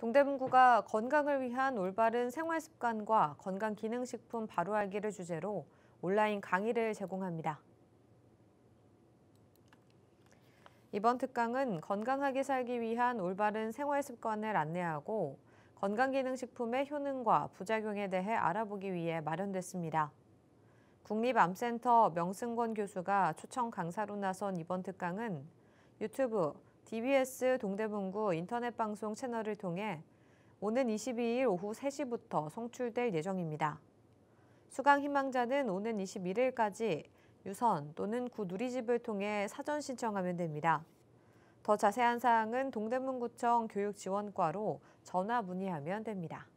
동대문구가 건강을 위한 올바른 생활습관과 건강기능식품 바로 알기를 주제로 온라인 강의를 제공합니다. 이번 특강은 건강하게 살기 위한 올바른 생활습관을 안내하고 건강기능식품의 효능과 부작용에 대해 알아보기 위해 마련됐습니다. 국립암센터 명승권 교수가 초청 강사로 나선 이번 특강은 유튜브 DBS 동대문구 인터넷 방송 채널을 통해 오는 22일 오후 3시부터 송출될 예정입니다. 수강 희망자는 오는 21일까지 유선 또는 구 누리집을 통해 사전 신청하면 됩니다. 더 자세한 사항은 동대문구청 교육지원과로 전화 문의하면 됩니다.